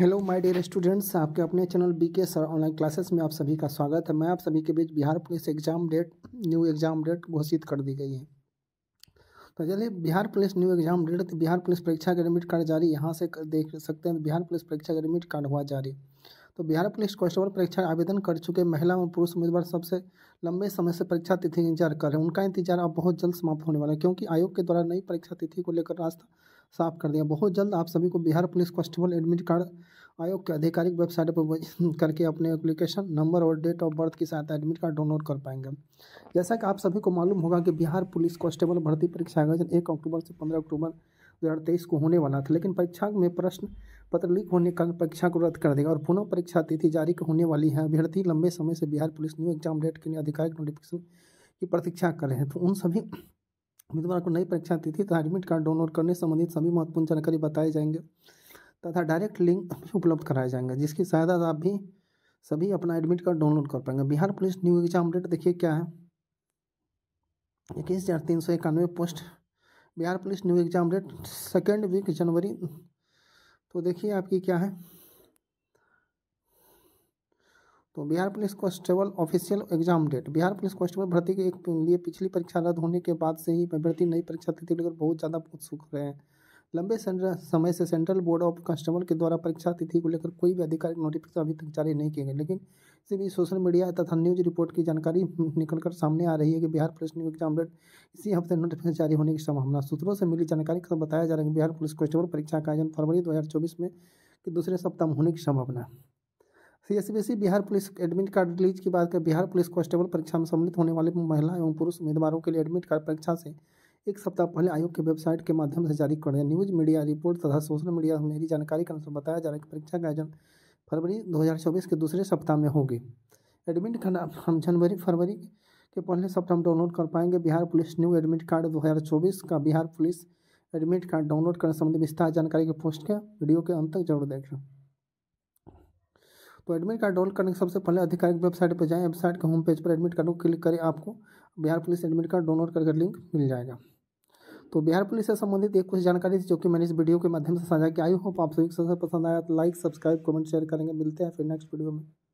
hello my dear students आपके अपने channel B K sir online classes में आप सभी का स्वागत है मैं आप सभी के बीच Bihar police exam date new exam date घोषित कर दी गई है तो चलिए Bihar police new exam date Bihar police परीक्षा का एडमिट कार्ड जारी यहाँ से देख सकते हैं बिहार पुलिस परीक्षा का एडमिट कार्ड हुआ जारी तो बिहार पुलिस कांस्टेबल परीक्षा आवेदन कर चुके महिला और पुरुष उम्मीदवार सबसे लंबे समय से परीक्षा तिथि इंतजार कर रहे हैं उनका इंतजार अब बहुत जल्द समाप्त होने वाला है क्योंकि आयोग के द्वारा नई परीक्षा तिथि को लेकर रास्ता साफ कर दिया बहुत जल्द आप सभी को Bihar police constable admit card आयोग के आधिकारिक वेबसाइट पर करके अपने एप्लीकेशन नंबर और डेट ऑफ बर्थ के साथ एडमिट कार्ड डाउनलोड कर पाएंगे जैसा कि आप सभी को मालूम होगा कि बिहार पुलिस कांस्टेबल भर्ती परीक्षा आयोजन एक अक्टूबर से पंद्रह अक्टूबर दो को होने वाला था लेकिन परीक्षा में प्रश्न पत्र लीक होने का परीक्षा को रद्द कर देगा और पुनः परीक्षा तिथि जारी होने वाली है अभ्यर्थी लंबे समय से Bihar police new exam date के लिए आधिकारिक नोटिफिकेशन की प्रतीक्षा कर रहे हैं तो उन सभी उम्मीदवार को नई परीक्षा तिथि तथा एडमिट कार्ड डाउनलोड करने संबंधित सभी महत्वपूर्ण जानकारी बताए जाएंगे तथा डायरेक्ट लिंक भी उपलब्ध कराए जाएंगे जिसकी सहायता से आप भी सभी अपना एडमिट कार्ड डाउनलोड कर पाएंगे Bihar police new exam update देखिए क्या है इक्कीस हज़ार तीन सौ इक्यानवे post Bihar police new exam update second week जनवरी तो देखिए आपकी क्या है तो Bihar police constable official exam date Bihar police constable भर्ती के एक लिए पिछली परीक्षा रद्द होने के बाद से ही अभ्यर्थी नई परीक्षा तिथि लेकर बहुत ज़्यादा उत्सुक रहे हैं लंबे समय से सेंट्रल बोर्ड ऑफ कांस्टेबल के द्वारा परीक्षा तिथि को लेकर कोई भी आधिकारिक नोटिफिकेशन अभी तक जारी नहीं किए गए लेकिन इसी बीच सोशल मीडिया तथा न्यूज रिपोर्ट की जानकारी निकलकर सामने आ रही है कि Bihar police new exam date इसी हफ्ते नोटिफिकेशन जारी होने की संभावना सूत्रों से मिली जानकारी के बताया जा रहा है कि बिहार पुलिस कांस्टेबल परीक्षा का आयोजन फरवरी दो में के दूसरे सप्ताह में होने की संभावना CSBC Bihar police admit card release की बात कर बिहार पुलिस कांस्टेबल परीक्षा में सम्मिलित होने वाले महिला एवं पुरुष उम्मीदवारों के लिए एडमिट कार्ड परीक्षा से एक सप्ताह पहले आयोग की वेबसाइट के माध्यम से जारी कर न्यूज मीडिया रिपोर्ट तथा सोशल मीडिया में मेरी जानकारी के अनुसार बताया जा रहा है कि परीक्षा का आयोजन फरवरी 2024 के दूसरे सप्ताह में होगी एडमिट कार्ड हम जनवरी फरवरी के पहले सप्ताह हम डाउनलोड कर पाएंगे Bihar police new admit card 2024 का Bihar police admit card download करने संबंधी विस्तार जानकारी के पोस्ट के वीडियो के अंत तक जरूर देखें तो एडमिट कार्ड डाउनलोड करने के सबसे पहले आधिकारिक वेबसाइट पर जाएं वेबसाइट के होम पेज पर एडमिट कार्ड को क्लिक करें आपको Bihar police admit card download करके लिंक मिल जाएगा तो बिहार पुलिस से संबंधित एक कुछ जानकारी थी जो कि मैंने इस वीडियो के माध्यम से साझा किया आई होप आप सभी को पसंद आया तो लाइक सब्सक्राइब कमेंट शेयर करेंगे मिलते हैं फिर नेक्स्ट वीडियो में